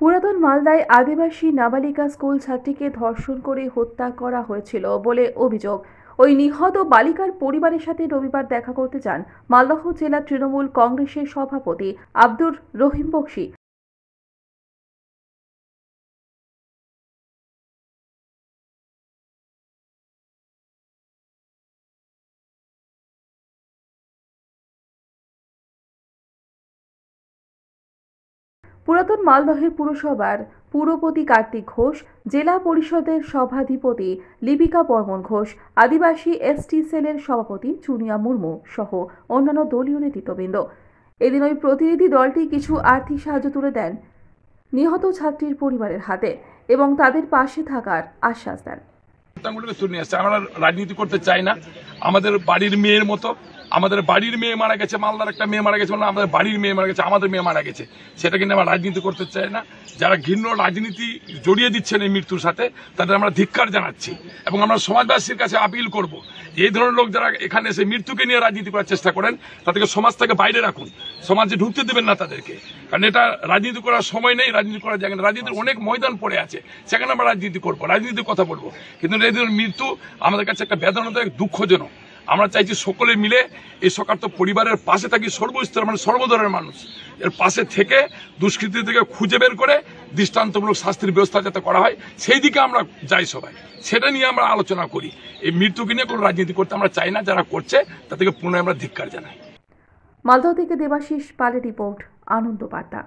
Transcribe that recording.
পুরাতন মালদায় আদিবাসী নাবালিকা স্কুল ছাত্রীকে ধর্ষণ করে হত্যা করা হয়েছিল বলে অভিযোগ ওই নিহত বালিকার পরিবারের সাথে রবিবার দেখা করতে চান মালদহ জেলা তৃণমূল কংগ্রেসের সভাপতি আব্দুর রহিম বক্সি পুরাতন মালদহের পুরসভার পুরপতি কার্তিক ঘোষ জেলা পরিষদের সভাধিপতি লিপিকা বর্মন ঘোষ আদিবাসী এসটি সেলের সভাপতি চুনিয়া মুর্মু সহ অন্যান্য দলীয় নেতৃত্ববৃন্দ এদিন ওই প্রতিনিধি দলটি কিছু আর্থিক সাহায্য তুলে দেন নিহত ছাত্রীর পরিবারের হাতে এবং তাদের পাশে থাকার আশ্বাস দেন আমরা রাজনীতি করতে চাই না আমাদের বাড়ির মেয়ের মতো আমাদের বাড়ির মেয়ে মারা গেছে মালদার একটা মেয়ে মারা গেছে মানে আমাদের বাড়ির মেয়ে মারা গেছে আমাদের মেয়ে মারা গেছে সেটা কিন্তু আমরা রাজনীতি করতে চাই না যারা ঘৃণ্য রাজনীতি জড়িয়ে দিচ্ছেন এই মৃত্যুর সাথে তাদের আমরা ধিক্কার জানাচ্ছি এবং আমরা সমাজবাসীর কাছে আপিল করব এই ধরনের লোক যারা এখানে এসে মৃত্যুকে নিয়ে রাজনীতি করার চেষ্টা করেন তাদেরকে সমাজ থেকে বাইরে রাখুন সমাজে ঢুকতে দেবেন না তাদেরকে কারণ এটা রাজনীতি করার সময় নেই রাজনীতি করার জায়গা নেই রাজনীতির অনেক ময়দান পড়ে আছে সেখানে আমরা রাজনীতি করবো রাজনীতির কথা বলবো কিন্তু এই ধরনের মৃত্যু আমাদের কাছে একটা বেদনাদায়ক দুঃখজনক আমরা চাইছি সকলে মিলে এই সরকার তো পরিবারের পাশে থাকি সর্বস্তর মানে সর্বধরনের মানুষ এর পাশে থেকে দুষ্কৃতি থেকে খুঁজে বের করে দৃষ্টান্তমূলক শাস্তির ব্যবস্থা যাতে করা হয় সেই দিকে আমরা যাই সবাই সেটা নিয়ে আমরা আলোচনা করি এই মৃত্যুকে নিয়ে কোনো রাজনীতি করতে আমরা চাই না যারা করছে তাদেরকে পুনরায় আমরা ধিক্কার জানাই মালদহ থেকে দেবাশিস পালের রিপোর্ট আনন্দ বার্তা